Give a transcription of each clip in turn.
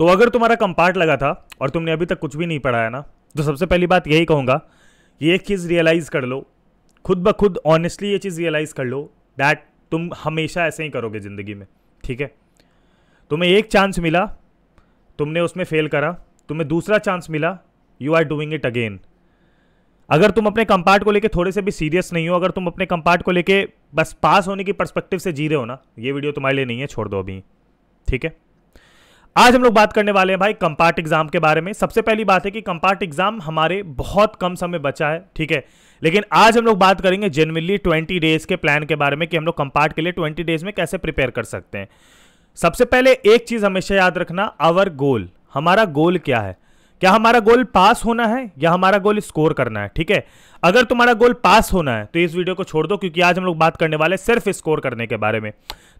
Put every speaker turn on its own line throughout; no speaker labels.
तो अगर तुम्हारा कंपार्ट लगा था और तुमने अभी तक कुछ भी नहीं पढ़ाया ना तो सबसे पहली बात यही कहूँगा कि एक चीज़ रियलाइज़ कर लो खुद ब खुद ऑनेस्टली ये चीज़ रियलाइज़ कर लो दैट तुम हमेशा ऐसे ही करोगे ज़िंदगी में ठीक है तुम्हें एक चांस मिला तुमने उसमें फेल करा तुम्हें दूसरा चांस मिला you are doing it again अगर तुम अपने कंपार्ट को लेके थोड़े से भी सीरियस नहीं हो अगर तुम अपने कंपार्ट को लेके बस पास होने की पर्सपेक्टिव से जी रहे हो ना ये वीडियो तुम्हारे लिए नहीं है छोड़ दो अभी ठीक है आज हम लोग बात करने वाले हैं भाई कंपार्ट एग्जाम के बारे में सबसे पहली बात है कि कंपार्ट एग्जाम हमारे बहुत कम समय बचा है ठीक है लेकिन आज हम लोग बात करेंगे जनरली ट्वेंटी डेज के प्लान के बारे में कि हम लोग कंपार्ट के लिए ट्वेंटी डेज में कैसे प्रिपेयर कर सकते हैं सबसे पहले एक चीज हमेशा याद रखना आवर गोल हमारा गोल क्या है क्या हमारा गोल पास होना है या हमारा गोल स्कोर करना है ठीक है अगर तुम्हारा गोल पास होना है तो इस वीडियो को छोड़ दो क्योंकि आज हम लोग बात करने वाले सिर्फ स्कोर करने के बारे में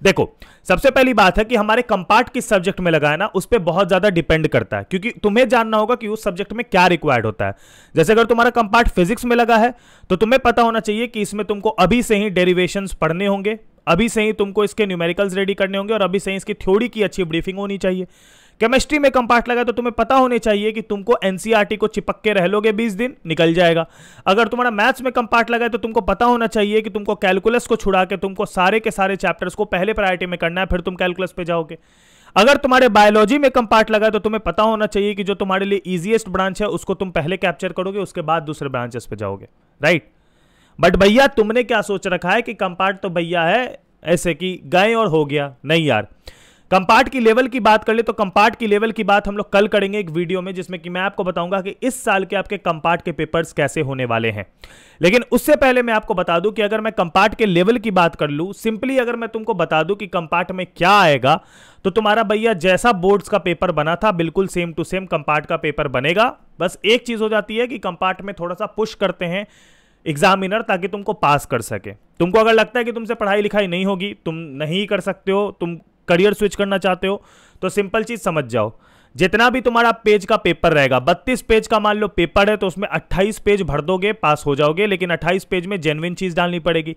देखो सबसे पहली बात है कि हमारे कंपार्ट किस सब्जेक्ट में ना उस पर बहुत ज्यादा डिपेंड करता है क्योंकि तुम्हें जानना होगा कि उस सब्जेक्ट में क्या रिक्वायर्ड होता है जैसे अगर तुम्हारा कंपार्ट फिजिक्स में लगा है तो तुम्हें पता होना चाहिए कि इसमें तुमको अभी से ही डेरिवेशन पढ़ने होंगे अभी से ही तुमको इसके न्यूमेरिकल्स रेडी करने होंगे और अभी से ही इसकी थ्योरी की अच्छी ब्रीफिंग होनी चाहिए केमिस्ट्री में कम पार्ट लगा तो तुम्हें पता होने चाहिए कि तुमको एनसीईआरटी e को चिपक के रह लोगे बीस दिन निकल जाएगा अगर तुम्हारा मैथ्स में कम पार्ट लगा तो तुमको पता होना चाहिए कि तुमको कैलकुलस को छुड़ा के तुमको सारे के सारे चैप्टर्स को पहले प्रायोरिटी में करना है फिर तुम कैलकुलस पे जाओगे अगर तुम्हारे बायोलॉजी में कम पार्ट लगा तो तुम्हें पता होना चाहिए कि जो तुम्हारे लिए ईजिएस्ट ब्रांच है उसको तुम पहले कैप्चर करोगे उसके बाद दूसरे ब्रांचेस पे जाओगे राइट बट भैया तुमने क्या सोच रखा है कि कम पार्ट तो भैया है ऐसे कि गए और हो गया नहीं यार कंपार्ट की लेवल की बात कर ले तो कंपार्ट की लेवल की बात हम लोग कल करेंगे एक वीडियो में जिसमें कि मैं आपको बताऊंगा कि इस साल के आपके कंपार्ट के पेपर्स कैसे होने वाले हैं लेकिन उससे पहले मैं आपको बता दूं कि अगर मैं कंपार्ट के लेवल की बात कर लूँ सिंपली अगर मैं तुमको बता दूं कि कंपार्ट में क्या आएगा तो तुम्हारा भैया जैसा बोर्ड्स का पेपर बना था बिल्कुल सेम टू सेम कंपार्ट का पेपर बनेगा बस एक चीज़ हो जाती है कि कंपार्ट में थोड़ा सा पुश करते हैं एग्जामिनर ताकि तुमको पास कर सके तुमको अगर लगता है कि तुमसे पढ़ाई लिखाई नहीं होगी तुम नहीं कर सकते हो तुम करियर स्विच करना चाहते हो तो सिंपल चीज समझ जाओ जितना भी तुम्हारा पेज का पेपर रहेगा 32 पेज का मान लो पेपर है तो उसमें 28 पेज भर दोगे पास हो जाओगे लेकिन 28 पेज में जेनविन चीज डालनी पड़ेगी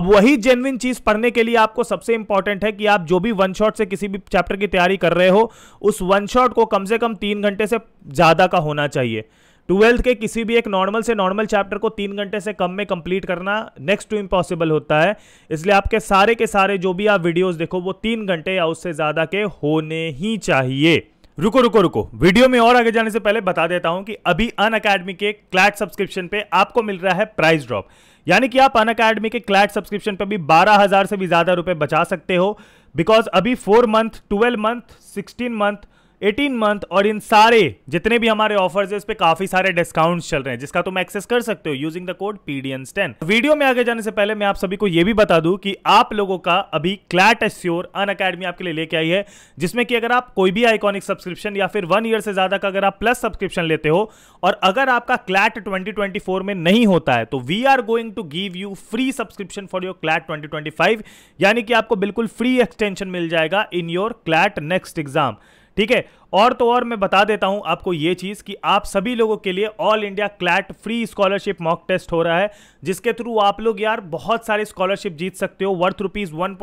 अब वही जेनविन चीज पढ़ने के लिए आपको सबसे इंपॉर्टेंट है कि आप जो भी वन शॉट से किसी भी चैप्टर की तैयारी कर रहे हो उस वन शॉट को कम से कम तीन घंटे से ज्यादा का होना चाहिए ट्वेल्थ के किसी भी एक नॉर्मल से नॉर्मल चैप्टर को तीन घंटे से कम में कंप्लीट करना नेक्स्ट टू इम्पॉसिबल होता है इसलिए आपके सारे के सारे जो भी आप वीडियोस देखो वो तीन घंटे या उससे ज़्यादा के होने ही चाहिए रुको रुको रुको वीडियो में और आगे जाने से पहले बता देता हूं कि अभी अन अकेडमी के क्लैट सब्सक्रिप्शन पे आपको मिल रहा है प्राइस ड्रॉप यानी कि आप अन अकेडमी के क्लैट सब्सक्रिप्शन पे भी बारह से भी ज्यादा रुपए बचा सकते हो बिकॉज अभी four month twelve month sixteen month eighteen month और इन सारे जितने भी हमारे ऑफर्स है इस पे काफी सारे डिस्काउंट्स चल रहे हैं जिसका तुम एक्सेस कर सकते हो using the code PDN ten video में आगे जाने से पहले मैं आप सभी को यह भी बता दूं कि आप लोगों का अभी क्लैट एस्योर अन अकेडमी आपके लिए लेके आई है जिसमें कि अगर आप कोई भी आइकॉनिक सब्सक्रिप्शन या फिर वन ईयर से ज्यादा का अगर आप प्लस सब्सक्रिप्शन लेते हो और अगर आपका क्लैट ट्वेंटी में नहीं होता है तो we are going to give you free subscription for your CLAT twenty यानी कि आपको बिल्कुल फ्री एक्सटेंशन मिल जाएगा in your CLAT next exam ठीक है और तो और मैं बता देता हूं आपको ये चीज़ कि आप सभी लोगों के लिए all India CLAT free scholarship mock test हो रहा है जिसके थ्रू आप लोग यार बहुत सारे स्कॉलरशिप जीत सकते हो वर्थ रुपीज़ वन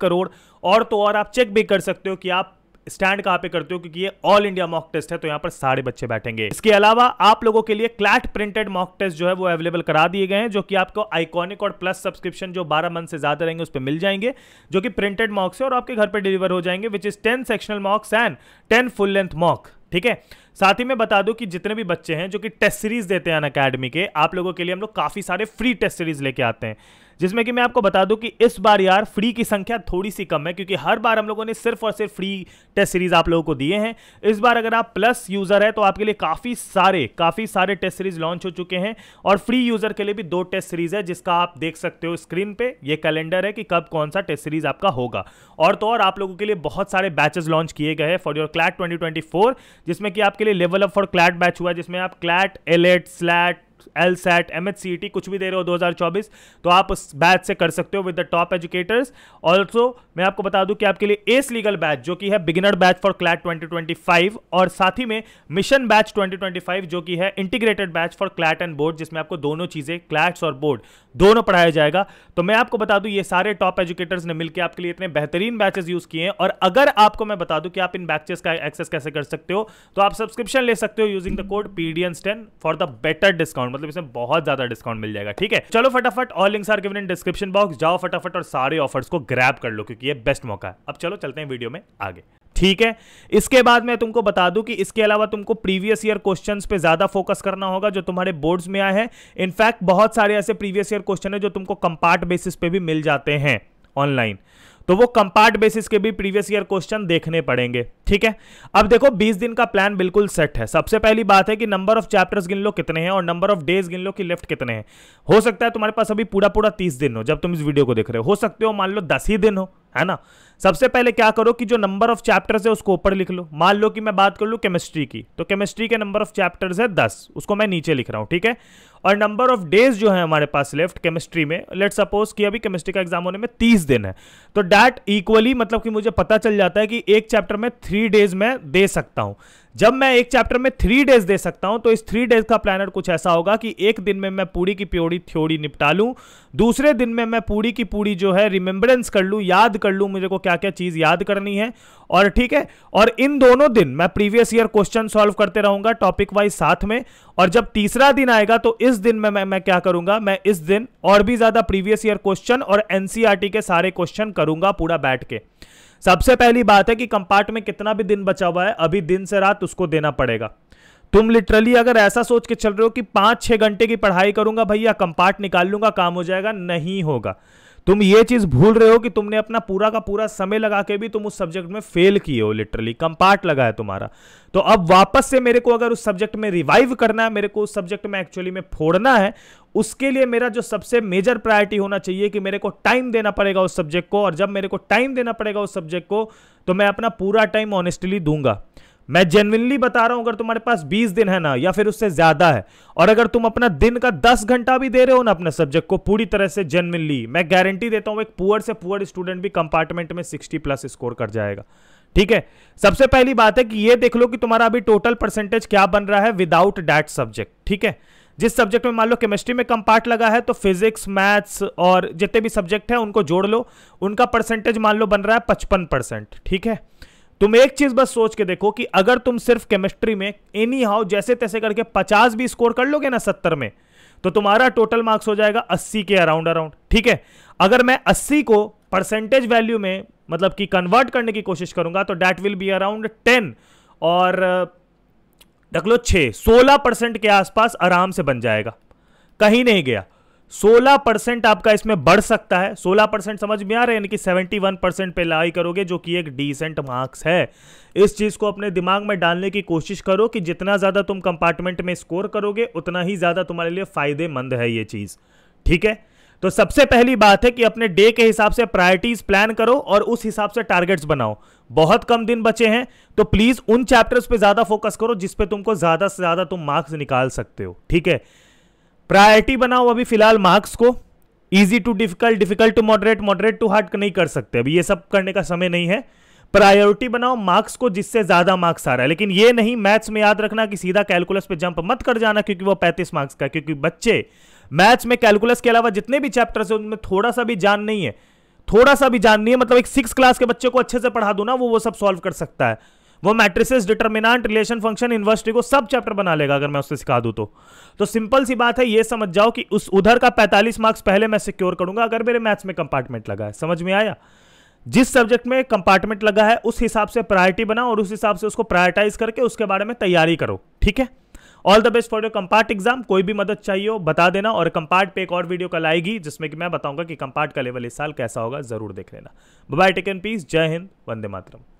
करोड़ और तो और आप चेक भी कर सकते हो कि आप स्टैंड कहां पे करते हो क्योंकि ये ऑल इंडिया मॉक टेस्ट है तो यहाँ पर सारे बच्चे बैठेंगे इसके अलावा आप लोगों के लिए क्लैट प्रिंटेड मॉक टेस्ट जो है वो अवेलेबल करा दिए गए हैं जो कि आपको आइकॉनिक और प्लस सब्सक्रिप्शन जो बारह मंथ से ज्यादा रहेंगे उस पर मिल जाएंगे जो कि प्रिंटेड मॉक्स है और आपके घर पर डिलीवर हो जाएंगे which is ten sectional mocks and ten full length mock ठीक है साथ ही मैं बता दूं कि जितने भी बच्चे हैं जो कि टेस्ट सीरीज देते हैं अन अकेडमी के आप लोगों के लिए हम लोग काफी सारे फ्री टेस्ट सीरीज लेके आते हैं जिसमें कि मैं आपको बता दूं कि इस बार यार फ्री की संख्या थोड़ी सी कम है क्योंकि हर बार हम लोगों ने सिर्फ और सिर्फ फ्री टेस्ट सीरीज आप लोगों को दिए हैं इस बार अगर आप प्लस यूजर है तो आपके लिए काफी सारे काफी सारे टेस्ट सीरीज लॉन्च हो चुके हैं और फ्री यूजर के लिए भी दो टेस्ट सीरीज है जिसका आप देख सकते हो स्क्रीन पे ये कैलेंडर है कि कब कौन सा टेस्ट सीरीज आपका होगा और तो और आप लोगों के लिए बहुत सारे बैचेस लॉन्च किए गए हैं फॉर योर क्लैट ट्वेंटी जिसमें कि आपके लिए level up for CLAT batch हुआ जिसमें आप CLAT AILET SLAT LSAT M H C T e कुछ भी दे रहे हो 2024 तो आप उस बैच से कर सकते हो with the top educators also मैं आपको बता दूं कि आपके लिए एस लीगल बैच जो कि है बिगिनर बैच फॉर क्लैट 2025 और साथ ही में मिशन बैच 2025 जो कि है integrated batch for CLAT and board जिसमें आपको दोनों चीज़ें क्लैट्स और बोर्ड दोनों पढ़ाया जाएगा तो मैं आपको बता दूं ये सारे टॉप एजुकेटर्स ने मिलकर आपके लिए इतने बेहतरीन बैचेस यूज़ किए हैं और अगर आपको मैं बता दूं कि आप इन बैचेस का एक्सेस कैसे कर सकते हो तो आप सब्सक्रिप्शन ले सकते हो using the code PDN ten for the better discount discount मतलब इसमें बहुत ज्यादा डिस्काउंट मिल जाएगा ठीक है चलो फटाफट all links are given in description box जाओ फटाफट और सारे ऑफर्स को ग्रैप कर लो क्योंकि ये बेस्ट मौका है अब चलो चलते हैं वीडियो में आगे ठीक है इसके बाद मैं तुमको बता दूं कि इसके अलावा तुमको प्रीवियस ईयर क्वेश्चंस पे ज्यादा फोकस करना होगा जो तुम्हारे बोर्ड्स में आए हैं इनफैक्ट बहुत सारे ऐसे प्रीवियस ईयर क्वेश्चन है जो तुमको कंपार्ट बेसिस पे भी मिल जाते हैं ऑनलाइन तो वो कंपार्ट बेसिस के भी प्रीवियस ईयर क्वेश्चन देखने पड़ेंगे ठीक है अब देखो 20 दिन का प्लान बिल्कुल सेट है सबसे पहली बात है कि नंबर ऑफ चैप्टर्स गिन लो कितने हैं और नंबर ऑफ डेज गिन लो कि लेफ्ट कितने हैं हो सकता है तुम्हारे पास अभी पूरा पूरा तीस दिन हो जब तुम इस वीडियो को देख रहे हो हो सकते हो मान लो दस ही दिन हो है ना सबसे पहले क्या करो कि जो नंबर ऑफ चैप्टर्स है उसको ऊपर लिख लो मान लो कि मैं बात कर लू केमिस्ट्री की तो केमिस्ट्री के नंबर ऑफ चैप्टर्स है दस उसको मैं नीचे लिख रहा हूं ठीक है और नंबर ऑफ डेज जो है हमारे पास लेफ्ट केमिस्ट्री में लेट सपोज कि अभी केमिस्ट्री का एग्जाम होने में तीस दिन है तो डैट इक्वली मतलब कि मुझे पता चल जाता है कि एक चैप्टर में थ्री डेज में दे सकता हूं जब मैं एक चैप्टर में थ्री डेज दे सकता हूं तो इस थ्री डेज का प्लानर कुछ ऐसा होगा कि एक दिन में मैं पूरी की प्योरी थ्योरी निपटा लूं दूसरे दिन में मैं पूरी की पूरी जो है रिमेम्बरेंस कर लूं याद कर लूं मुझे को क्या क्या चीज़ याद करनी है और ठीक है और इन दोनों दिन मैं प्रीवियस ईयर क्वेश्चन सॉल्व करते रहूंगा टॉपिक वाइज साथ में और जब तीसरा दिन आएगा तो इस इस दिन में मैं, मैं क्या करूंगा मैं इस दिन और भी ज्यादा प्रीवियस ईयर क्वेश्चन और एनसीईआरटी e के सारे क्वेश्चन करूंगा पूरा बैठ के सबसे पहली बात है कि कंपार्ट में कितना भी दिन बचा हुआ है अभी दिन से रात उसको देना पड़ेगा तुम लिटरली अगर ऐसा सोच के चल रहे हो कि पांच छह घंटे की पढ़ाई करूंगा भैया कंपार्ट निकाल लूंगा काम हो जाएगा नहीं होगा तुम ये चीज भूल रहे हो कि तुमने अपना पूरा का पूरा समय लगा के भी तुम उस सब्जेक्ट में फेल किए हो लिटरली कम पार्ट लगा है तुम्हारा तो अब वापस से मेरे को अगर उस सब्जेक्ट में रिवाइव करना है मेरे को उस सब्जेक्ट में एक्चुअली में फोड़ना है उसके लिए मेरा जो सबसे मेजर प्रायोरिटी होना चाहिए कि मेरे को टाइम देना पड़ेगा उस सब्जेक्ट को और जब मेरे को टाइम देना पड़ेगा उस सब्जेक्ट को तो मैं अपना पूरा टाइम ऑनेस्टली दूंगा मैं जेनविनली बता रहा हूं अगर तुम्हारे पास 20 दिन है ना या फिर उससे ज्यादा है और अगर तुम अपना दिन का 10 घंटा भी दे रहे हो ना अपने सब्जेक्ट को पूरी तरह से जेनविनली मैं गारंटी देता हूं एक पुअर से पुअर स्टूडेंट भी कंपार्टमेंट में 60 प्लस स्कोर कर जाएगा ठीक है सबसे पहली बात है कि ये देख लो कि तुम्हारा अभी टोटल परसेंटेज क्या बन रहा है विदाउट डैट सब्जेक्ट ठीक है जिस सब्जेक्ट में मान लो केमिस्ट्री में कम पार्ट लगा है तो फिजिक्स मैथ्स और जितने भी सब्जेक्ट हैं उनको जोड़ लो उनका परसेंटेज मान लो बन रहा है पचपन परसेंट ठीक है तुम एक चीज बस सोच के देखो कि अगर तुम सिर्फ केमिस्ट्री में एनी हाउ जैसे तैसे करके पचास भी स्कोर कर लोगे ना सत्तर में तो तुम्हारा टोटल मार्क्स हो जाएगा अस्सी के अराउंड अराउंड ठीक है अगर मैं अस्सी को परसेंटेज वैल्यू में मतलब कि कन्वर्ट करने की कोशिश करूंगा तो that will be around ten और रख लो छ सोलह परसेंट के आसपास आराम से बन जाएगा कहीं नहीं गया सोलह परसेंट आपका इसमें बढ़ सकता है सोलह परसेंट समझ में आ रहे हैं यानी कि सेवेंटी वन परसेंट पे लाई करोगे जो कि एक डिसेंट मार्क्स है इस चीज़ को अपने दिमाग में डालने की कोशिश करो कि जितना ज़्यादा तुम कंपार्टमेंट में स्कोर करोगे उतना ही ज़्यादा तुम्हारे लिए फ़ायदेमंद है ये चीज़ ठीक है तो सबसे पहली बात है कि अपने डे के हिसाब से प्रायोरिटीज प्लान करो और उस हिसाब से टारगेट्स बनाओ बहुत कम दिन बचे हैं तो प्लीज उन चैप्टर्स पे ज्यादा फोकस करो जिस पे तुमको ज्यादा से ज्यादा तुम मार्क्स निकाल सकते हो ठीक है प्रायोरिटी बनाओ अभी फिलहाल मार्क्स को easy to difficult difficult to moderate moderate to hard नहीं कर सकते अभी ये सब करने का समय नहीं है प्रायोरिटी बनाओ मार्क्स को जिससे ज्यादा मार्क्स आ रहा है लेकिन ये नहीं मैथ्स में याद रखना कि सीधा कैलकुलस पे जंप मत कर जाना क्योंकि वो 35 मार्क्स का क्योंकि बच्चे मैथ्स में कैलकुलस के अलावा जितने भी चैप्टर्स हैं उनमें थोड़ा सा भी जान नहीं है थोड़ा सा भी जान नहीं है मतलब एक सिक्स क्लास के बच्चे को अच्छे से पढ़ा दो ना वो वो सब सॉल्व कर सकता है वो मैट्रिसेस डिटर्मिनाट रिलेशन फंक्शन इन्वर्सिटी को सब चैप्टर बना लेगा अगर मैं उससे सिखा दूँ तो तो सिंपल सी बात है ये समझ जाओ कि उस उधर का 45 मार्क्स पहले मैं सिक्योर करूंगा अगर मेरे मैथ्स में कंपार्टमेंट लगा है समझ में आया जिस सब्जेक्ट में कंपार्टमेंट लगा है उस हिसाब से प्रायोरिटी बनाओ और उस हिसाब से उसको प्रायोरिटाइज करके उसके बारे में तैयारी करो ठीक है all the best for your compart exam कोई भी मदद चाहिए हो बता देना और कंपार्ट पे एक और वीडियो कल आएगी जिसमें कि मैं बताऊंगा कि कंपार्ट का लेवल इस साल कैसा होगा जरूर देख लेना बाय टेक एन पीस जय हिंद वंदे मातरम